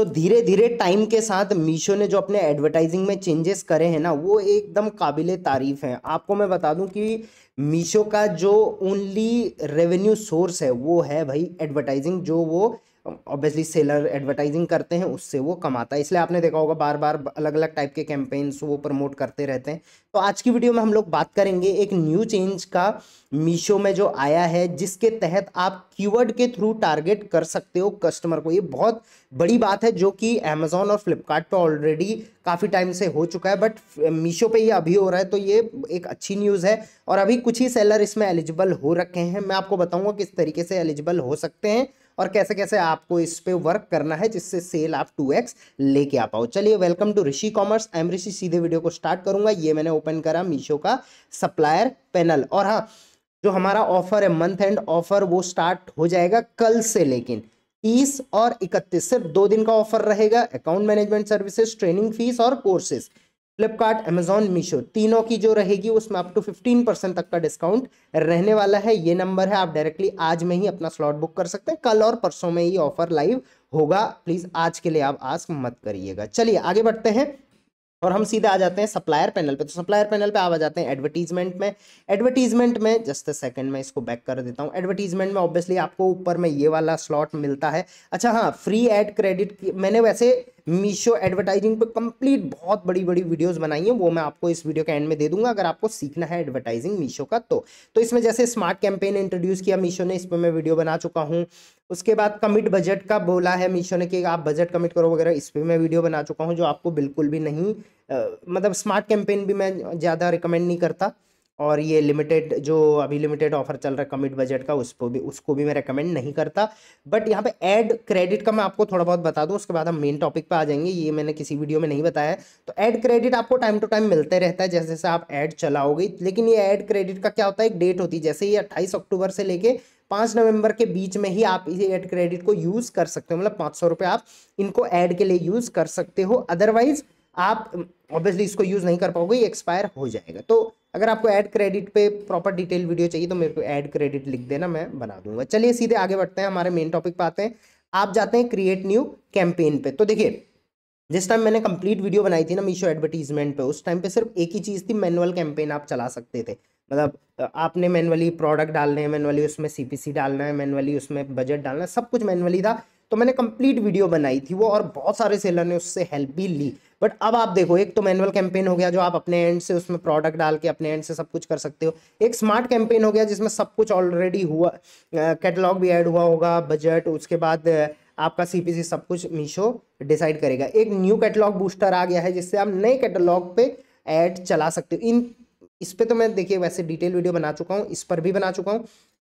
तो धीरे धीरे टाइम के साथ मीशो ने जो अपने एडवर्टाइजिंग में चेंजेस करे हैं ना वो एकदम काबिल तारीफ हैं आपको मैं बता दूं कि मीशो का जो ओनली रेवेन्यू सोर्स है वो है भाई एडवर्टाइजिंग जो वो ऑब्वियसली सेलर एडवर्टाइजिंग करते हैं उससे वो कमाता है इसलिए आपने देखा होगा बार बार अलग अलग टाइप के कैंपेन्स वो प्रमोट करते रहते हैं तो आज की वीडियो में हम लोग बात करेंगे एक न्यू चेंज का मीशो में जो आया है जिसके तहत आप कीवर्ड के थ्रू टारगेट कर सकते हो कस्टमर को ये बहुत बड़ी बात है जो कि अमेजोन और फ्लिपकार्ट ऑलरेडी काफ़ी टाइम से हो चुका है बट मीशो पर ये अभी हो रहा है तो ये एक अच्छी न्यूज़ है और अभी कुछ ही सेलर इसमें एलिजिबल हो रखे हैं मैं आपको बताऊँगा किस तरीके से एलिजिबल हो सकते हैं और कैसे कैसे आपको इस पर वर्क करना है जिससे सेल आप टू एक्स लेके आ पाओ चलिए welcome to Rishi commerce I'm Rishi सीधे वीडियो को स्टार्ट करूंगा ये मैंने ओपन करा मीशो का सप्लायर पैनल और हाँ जो हमारा ऑफर है मंथ एंड ऑफर वो स्टार्ट हो जाएगा कल से लेकिन तीस और इकतीस सिर्फ दो दिन का ऑफर रहेगा account management services training fees और कोर्सेज फ्लिपकार्ट एमेजॉन मीशो तीनों की जो रहेगी उसमें अप टू फिफ्टीन परसेंट तक का डिस्काउंट रहने वाला है ये नंबर है आप डायरेक्टली आज में ही अपना स्लॉट बुक कर सकते हैं कल और परसों में ये ऑफर लाइव होगा प्लीज आज के लिए आप आस्क मत करिएगा चलिए आगे बढ़ते हैं और हम सीधे आ जाते हैं सप्लायर पैनल पे तो सप्लायर पैनल पे आप आ जाते हैं एडवर्टीजमेंट में एडवर्टीजमेंट में जस्ट अ सेकंड मैं इसको बैक कर देता हूँ एडवर्टीजमेंट में ऑब्वियसली आपको ऊपर में ये वाला स्लॉट मिलता है अच्छा हाँ फ्री एड क्रेडिट मैंने वैसे मीशो एडवर्टाइजिंग पे कंप्लीट बहुत बड़ी बड़ी वीडियोस बनाई हैं वो मैं आपको इस वीडियो के एंड में दे दूंगा अगर आपको सीखना है एडवर्टाइजिंग मीशो का तो तो इसमें जैसे स्मार्ट कैंपेन इंट्रोड्यूस किया मीशो ने इस पर मैं वीडियो बना चुका हूँ उसके बाद कमिट बजट का बोला है मीशो ने कि आप बजट कमिट करो वगैरह इस पर मैं वीडियो बना चुका हूँ जो आपको बिल्कुल भी नहीं आ, मतलब स्मार्ट कैंपेन भी मैं ज़्यादा रिकमेंड नहीं करता और ये लिमिटेड जो अभी लिमिटेड ऑफर चल रहा है कमिट बजट का उसको भी उसको भी मैं रिकमेंड नहीं करता बट यहाँ पे एड क्रेडिट का मैं आपको थोड़ा बहुत बता दूँ उसके बाद हम मेन टॉपिक पे आ जाएंगे ये मैंने किसी वीडियो में नहीं बताया तो एड क्रेडिट आपको टाइम टू टाइम मिलते रहता है जैसे जैसे आप एड चलाओगे लेकिन ये एड क्रेडिट का क्या होता है एक डेट होती है जैसे ये अट्ठाईस अक्टूबर से लेके पाँच नवंबर के बीच में ही आप इस एड क्रेडिट को यूज़ कर सकते हो मतलब पाँच सौ रुपये आप इनको ऐड के लिए यूज़ कर सकते हो अदरवाइज आप ऑब्वियसली इसको यूज़ नहीं कर पाओगे ये एक्सपायर हो जाएगा तो अगर आपको ऐड क्रेडिट पे प्रॉपर डिटेल वीडियो चाहिए तो मेरे को ऐड क्रेडिट लिख देना मैं बना दूंगा चलिए सीधे आगे बढ़ते हैं हमारे मेन टॉपिक पे आते हैं आप जाते हैं क्रिएट न्यू कैंपेन पे तो देखिए जिस टाइम मैंने कंप्लीट वीडियो बनाई थी ना मीशो एडवर्टीजमेंट पे उस टाइम पे सिर्फ एक ही चीज़ थी मैनुअल कैंपेन आप चला सकते थे मतलब आपने मैनुअली प्रोडक्ट डालने हैं मैनुअली उसमें सीपीसी डालना है मैनुअली उसमें बजट डालना है सब कुछ मैनुअली था तो मैंने कंप्लीट वीडियो बनाई थी वो और बहुत सारे सेलर ने उससे हेल्प भी ली बट अब आप देखो एक तो मैनुअल कैंपेन हो गया जो आप अपने एंड से उसमें प्रोडक्ट डाल के अपने एंड से सब कुछ कर सकते हो एक स्मार्ट कैंपेन हो गया जिसमें सब कुछ ऑलरेडी हुआ कैटलॉग भी ऐड हुआ होगा बजट उसके बाद आपका सीपीसी सब कुछ मीशो डिसाइड करेगा एक न्यू कैटलॉग बूस्टर आ गया है जिससे आप नए कैटलॉग पे ऐड चला सकते हो इन इस पर तो मैं देखिए वैसे डिटेल वीडियो बना चुका हूँ इस पर भी बना चुका हूँ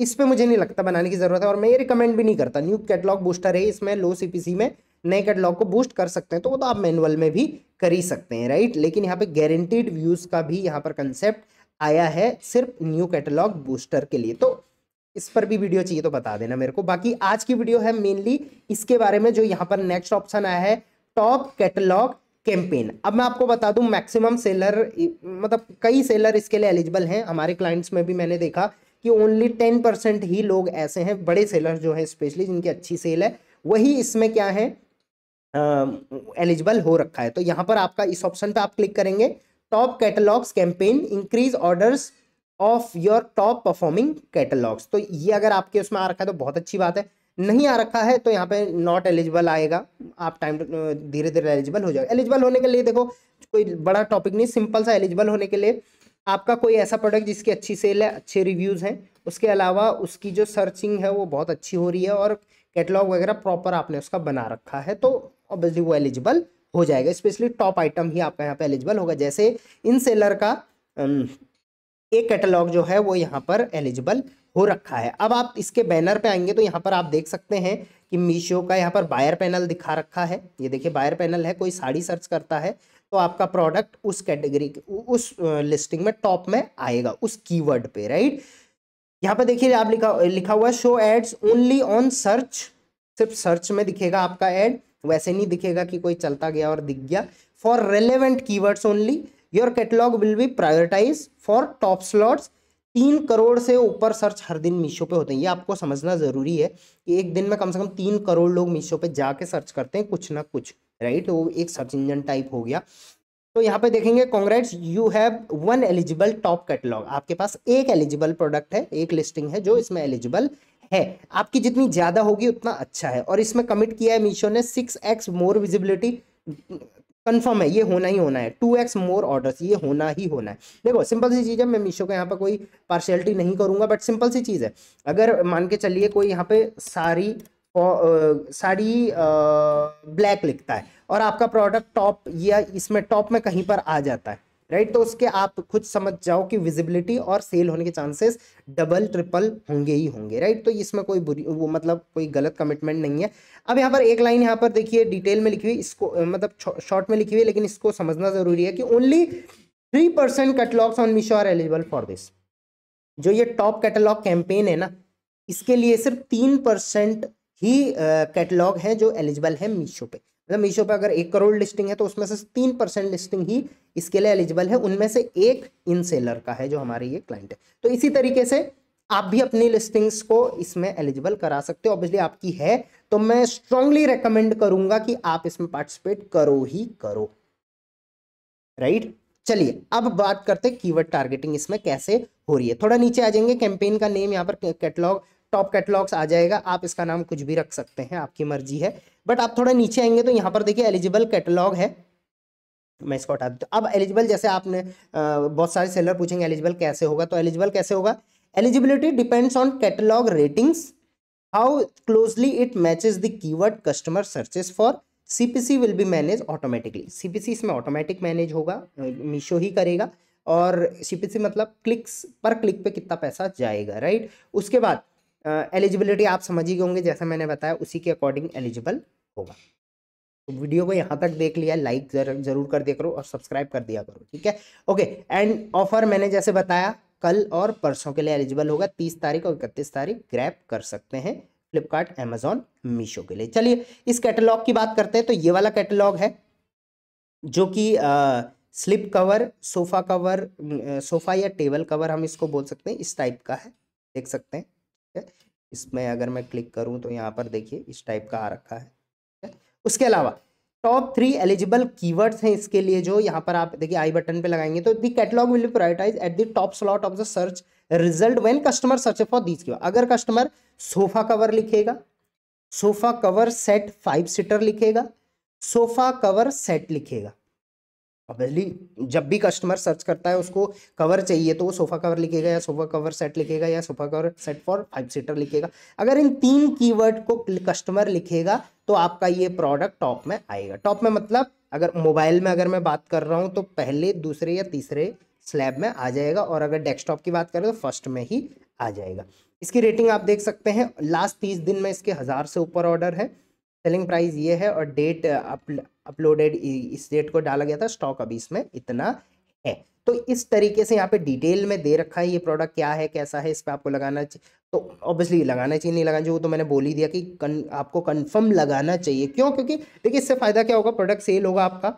इस पर मुझे नहीं लगता बनाने की ज़रूरत है और मैं ये रिकमेंड भी नहीं करता न्यू कैटलॉग बूस्टर है इसमें लो सी में नए कैटलॉग को बूस्ट कर सकते हैं तो वो तो आप मैनुअल में भी कर ही सकते हैं राइट लेकिन यहाँ पे गारंटीड व्यूज़ का भी यहाँ पर कंसेप्ट आया है सिर्फ न्यू कैटलॉग बूस्टर के लिए तो इस पर भी वीडियो चाहिए तो बता देना मेरे को बाकी आज की वीडियो है मेनली इसके बारे में जो यहाँ पर नेक्स्ट ऑप्शन आया है टॉप कैटलॉग कैंपेन अब मैं आपको बता दूं मैक्सिमम सेलर मतलब कई सेलर इसके लिए एलिजिबल हैं हमारे क्लाइंट्स में भी मैंने देखा कि ओनली टेन परसेंट ही लोग ऐसे हैं बड़े सेलर जो हैं स्पेशली जिनकी अच्छी सेल है वही इसमें क्या है एलिजिबल हो रखा है तो यहाँ पर आपका इस ऑप्शन पर आप क्लिक करेंगे top catalogues campaign increase orders of your top performing catalogues तो ये अगर आपके उसमें आ रखा है तो बहुत अच्छी बात है नहीं आ रखा है तो यहाँ पे नॉट एलिजिबल आएगा आप टाइम धीरे धीरे एलिजिबल हो जाएगा एलिजिबल होने के लिए देखो कोई बड़ा टॉपिक नहीं सिंपल सा एलिजिबल होने के लिए आपका कोई ऐसा प्रोडक्ट जिसकी अच्छी सेल है अच्छे रिव्यूज़ हैं उसके अलावा उसकी जो सर्चिंग है वो बहुत अच्छी हो रही है और कैटलॉग वगैरह प्रॉपर आपने उसका बना रखा है तो ऑब्वियसली वो एलिजिबल हो जाएगा स्पेशली टॉप आइटम ही आपका यहाँ पे एलिजिबल होगा जैसे इन सेलर का एक कैटलॉग जो है वो यहाँ पर एलिजिबल हो रखा है अब आप इसके बैनर पे आएंगे तो यहाँ पर आप देख सकते हैं कि मीशो का यहाँ पर बायर पैनल दिखा रखा है ये देखिए बायर पैनल है कोई साड़ी सर्च करता है तो आपका प्रोडक्ट उस कैटेगरी उस लिस्टिंग में टॉप में आएगा उस कीवर्ड पे राइट यहाँ पर देखिए आप लिखा लिखा हुआ show ads only on search सिर्फ सर्च में दिखेगा आपका एड वैसे नहीं दिखेगा कि कोई चलता गया और दिख गया for relevant keywords only your catalogue will be prioritise for top slots तीन करोड़ से ऊपर सर्च हर दिन मीशो पे होते हैं ये आपको समझना ज़रूरी है कि एक दिन में कम से कम तीन करोड़ लोग मीशो पे जाके सर्च करते हैं कुछ ना कुछ राइट वो तो एक सर्च इंजन टाइप हो गया तो यहाँ पे देखेंगे congrats you have one eligible top catalogue आपके पास एक एलिजिबल प्रोडक्ट है एक लिस्टिंग है जो इसमें एलिजिबल है आपकी जितनी ज़्यादा होगी उतना अच्छा है और इसमें कमिट किया है मीशो ने six X more visibility confirm है ये होना ही होना है टू एक्स मोर ऑर्डर्स ये होना ही होना है देखो सिंपल सी चीज़ है मैं मीशो का यहाँ पर कोई पार्शलिटी नहीं करूँगा बट सिंपल सी चीज़ है अगर मान के चलिए कोई यहाँ पे सारी साड़ी ब्लैक लिखता है और आपका प्रोडक्ट टॉप या इसमें टॉप में कहीं पर आ जाता है राइट तो उसके आप खुद समझ जाओ कि विजिबिलिटी और सेल होने के चांसेस डबल ट्रिपल होंगे ही होंगे राइट तो इसमें कोई बुरी वो मतलब कोई गलत कमिटमेंट नहीं है अब यहाँ पर एक लाइन यहाँ पर देखिए डिटेल में लिखी हुई इसको मतलब शॉर्ट में लिखी हुई है लेकिन इसको समझना जरूरी है कि only three percent catalogues on Meesho are eligible for this जो ये टॉप कैटलॉग कैंपेन है ना इसके लिए सिर्फ तीन परसेंट ही कैटलॉग है जो एलिजिबल है मीशो पे मतलब मीशो पे अगर एक करोड़ लिस्टिंग है तो उसमें से तीन परसेंट लिस्टिंग ही इसके लिए एलिजिबल है उनमें से एक इन सेलर का है जो हमारे ये क्लाइंट है तो इसी तरीके से आप भी अपनी लिस्टिंग्स को इसमें एलिजिबल करा सकते हो ऑब्वियसली आपकी है तो मैं स्ट्रांगली रिकमेंड करूंगा कि आप इसमें पार्टिसिपेट करो ही करो राइट right? चलिए अब बात करते हैं कीवर्ड टारगेटिंग इसमें कैसे हो रही है थोड़ा नीचे आ जाएंगे कैंपेन का नेम यहाँ पर कैटलॉग टॉप कैटलॉग्स आ जाएगा आप इसका नाम कुछ भी रख सकते हैं आपकी मर्जी है बट आप थोड़ा नीचे आएंगे तो यहाँ पर देखिए एलिजिबल कैटलॉग है मैं इसको हटा देता हूँ अब एलिजिबल जैसे आपने बहुत सारे सेलर पूछेंगे एलिजिबल कैसे होगा तो एलिजिबल कैसे होगा eligibility depends on catalogue ratings how closely it matches the keyword customer searches for CPC will be manage automatically see इसमें ऑटोमेटिक मैनेज होगा मीशो ही करेगा और सीपीसी मतलब क्लिक्स पर क्लिक पे कितना पैसा जाएगा राइट उसके बाद एलिजिबिलिटी आप समझ ही होंगे जैसा मैंने बताया उसी के अकॉर्डिंग एलिजिबल होगा तो वीडियो को यहाँ तक देख लिया लाइक जरूर कर दिया करो और सब्सक्राइब कर दिया करो ठीक है ओके एंड ऑफर मैंने जैसे बताया कल और परसों के लिए एलिजिबल होगा तीस तारीख और इकतीस तारीख ग्रैप कर सकते हैं फ्लिपकार्ट एमेजोन मीशो के लिए चलिए इस कैटलॉग की बात करते हैं तो ये वाला कैटलॉग है जो कि slip cover sofa cover sofa या टेबल कवर हम इसको बोल सकते हैं इस टाइप का है देख सकते हैं है इसमें अगर मैं क्लिक करूँ तो यहाँ पर देखिए इस टाइप का आ रखा है उसके अलावा टॉप थ्री एलिजिबल कीवर्ड्स हैं इसके लिए जो यहाँ पर आप देखिए आई बटन पे लगाएंगे तो the catalogue will prioritise at the top slot of the search result when customer search for these की अगर कस्टमर सोफा कवर लिखेगा sofa cover set five seater लिखेगा सोफा कवर सेट लिखेगा ऑब्वियसली जब भी कस्टमर सर्च करता है उसको कवर चाहिए तो वो सोफा कवर लिखेगा या सोफा कवर सेट लिखेगा या sofa cover set for five seater लिखेगा अगर इन तीन कीवर्ड को कस्टमर लिखेगा तो आपका ये प्रोडक्ट टॉप में आएगा टॉप में मतलब अगर मोबाइल में अगर मैं बात कर रहा हूँ तो पहले दूसरे या तीसरे स्लैब में आ जाएगा और अगर डेस्कटॉप की बात करें तो फर्स्ट में ही आ जाएगा इसकी रेटिंग आप देख सकते हैं लास्ट तीस दिन में इसके हज़ार से ऊपर ऑर्डर है सेलिंग प्राइस ये है और डेट आप अपलोडेड इस डेट को डाला गया था स्टॉक अभी इसमें इतना है तो इस तरीके से यहाँ पे डिटेल में दे रखा है ये प्रोडक्ट क्या है कैसा है इस पर आपको लगाना चाहिए तो ऑब्वियसली लगाना चाहिए नहीं लगाना चाहिए वो तो मैंने बोल ही दिया कि कन, आपको कंफर्म लगाना चाहिए क्यों क्योंकि देखिए इससे फ़ायदा क्या होगा प्रोडक्ट सेल होगा आपका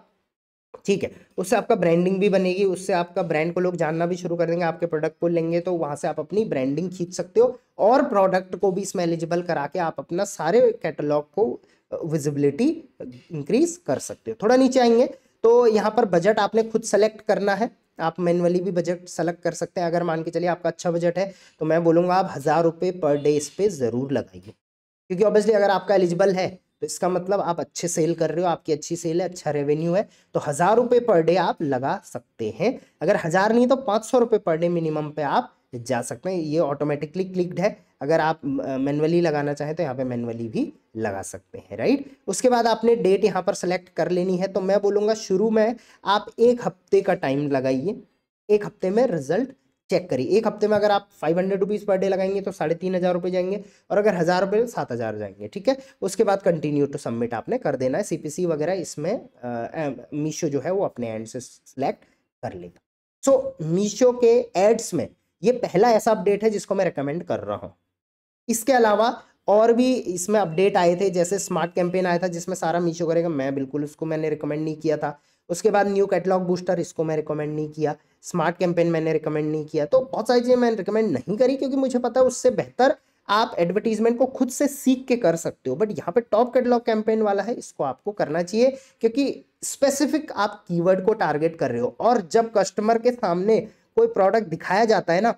ठीक है उससे आपका ब्रांडिंग भी बनेगी उससे आपका ब्रांड को लोग जानना भी शुरू कर देंगे आपके प्रोडक्ट को लेंगे तो वहां से आप अपनी ब्रांडिंग खींच सकते हो और प्रोडक्ट को भी इसमें एलिजिबल करा के आप अपना सारे कैटलॉग को विजिबिलिटी इंक्रीज कर सकते हो थोड़ा नीचे आएंगे तो यहाँ पर बजट आपने खुद सेलेक्ट करना है आप मैनुअली भी बजट सेलेक्ट कर सकते हैं अगर मान के चलिए आपका अच्छा बजट है तो मैं बोलूँगा आप हज़ार रुपये पर डे इस पर ज़रूर लगाइए क्योंकि ऑब्वियसली अगर आपका एलिजिबल है तो इसका मतलब आप अच्छे सेल कर रहे हो आपकी अच्छी सेल है अच्छा रेवेन्यू है तो हज़ार रुपये पर डे आप लगा सकते हैं अगर हज़ार नहीं तो पाँच सौ रुपये पर डे मिनिमम पे आप जा सकते हैं ये ऑटोमेटिकली क्लिक्ड है अगर आप मैनुअली लगाना चाहें तो यहाँ पे मैनुअली भी लगा सकते हैं राइट उसके बाद आपने डेट यहाँ पर सेलेक्ट कर लेनी है तो मैं बोलूँगा शुरू में आप एक हफ्ते का टाइम लगाइए एक हफ्ते में रिजल्ट चेक करिए एक हफ्ते में अगर आप five hundred rupees per day लगाएंगे तो साढ़े तीन हज़ार रुपये जाएंगे और अगर हज़ार रुपये सात हज़ार जाएंगे ठीक है उसके बाद कंटिन्यू टू सबमिट आपने कर देना है सीपीसी वगैरह इसमें मीशो जो है वो अपने एंड से सिलेक्ट कर लेगा सो so, मीशो के एड्स में ये पहला ऐसा अपडेट है जिसको मैं रिकमेंड कर रहा हूँ इसके अलावा और भी इसमें अपडेट आए थे जैसे स्मार्ट कैंपेन आया था जिसमें सारा मीशो करेगा मैं बिल्कुल उसको मैंने रिकमेंड नहीं किया था उसके बाद न्यू कैटलॉग बूस्टर इसको मैं रिकमेंड नहीं किया स्मार्ट कैंपेन मैंने रिकमेंड नहीं किया तो बहुत सारी चीज़ें मैंने रिकमेंड नहीं करी क्योंकि मुझे पता है उससे बेहतर आप एडवर्टीजमेंट को खुद से सीख के कर सकते हो बट यहाँ पे टॉप कैटलॉग कैंपेन वाला है इसको आपको करना चाहिए क्योंकि स्पेसिफिक आप कीवर्ड को टारगेट कर रहे हो और जब कस्टमर के सामने कोई प्रोडक्ट दिखाया जाता है ना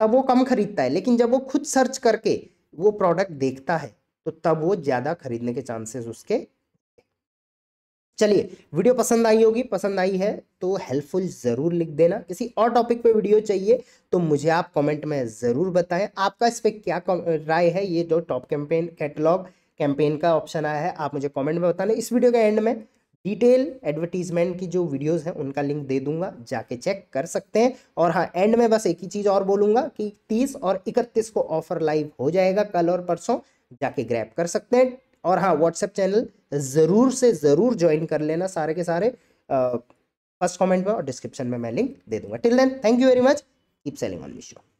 तब वो कम खरीदता है लेकिन जब वो खुद सर्च करके वो प्रोडक्ट देखता है तो तब वो ज़्यादा खरीदने के चांसेस उसके चलिए वीडियो पसंद आई होगी पसंद आई है तो हेल्पफुल ज़रूर लिख देना किसी और टॉपिक पे वीडियो चाहिए तो मुझे आप कमेंट में ज़रूर बताएं आपका इस पर क्या राय है ये जो टॉप कैंपेन कैटलॉग कैंपेन का ऑप्शन आया है आप मुझे कमेंट में बताना इस वीडियो के एंड में डिटेल एडवर्टीजमेंट की जो वीडियोस हैं उनका लिंक दे दूंगा जाके चेक कर सकते हैं और हाँ एंड में बस एक ही चीज़ और बोलूंगा कि तीस और इकतीस को ऑफर लाइव हो जाएगा कल और परसों जाके ग्रैप कर सकते हैं और हाँ व्हाट्सएप चैनल ज़रूर से ज़रूर ज्वाइन कर लेना सारे के सारे फर्स्ट कॉमेंट में और डिस्क्रिप्शन में मैं लिंक दे दूंगा till then thank you very much keep selling on मिश्रो